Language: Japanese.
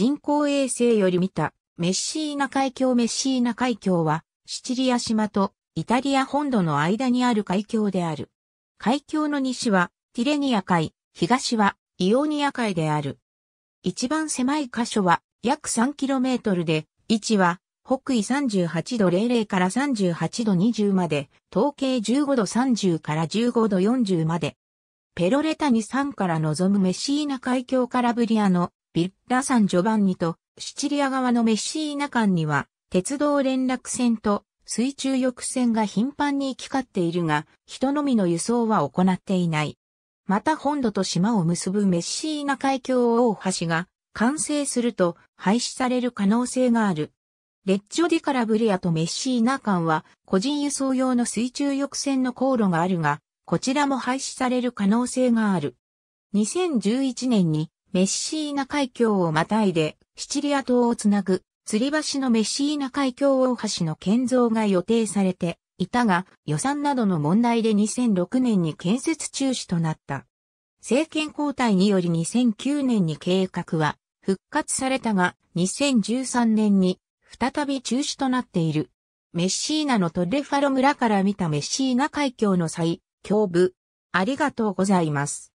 人工衛星より見たメッシーナ海峡メッシーナ海峡はシチリア島とイタリア本土の間にある海峡である。海峡の西はティレニア海、東はイオニア海である。一番狭い箇所は約 3km で、位置は北緯38度00から38度20まで、統計15度30から15度40まで。ペロレタニ3から望むメッシーナ海峡カラブリアのビッラ・サン・ジョバンニと、シチリア側のメッシーナ間には、鉄道連絡船と水中翼船が頻繁に行き交っているが、人のみの輸送は行っていない。また本土と島を結ぶメッシーナ海峡大橋が完成すると廃止される可能性がある。レッジョ・ディ・カラブリアとメッシーナ間は個人輸送用の水中翼船の航路があるが、こちらも廃止される可能性がある。2011年にメッシーナ海峡をまたいで、シチリア島をつなぐ、吊り橋のメッシーナ海峡大橋の建造が予定されていたが、予算などの問題で2006年に建設中止となった。政権交代により2009年に計画は復活されたが、2013年に再び中止となっている。メッシーナのトレファロ村から見たメッシーナ海峡の際、胸部。ありがとうございます。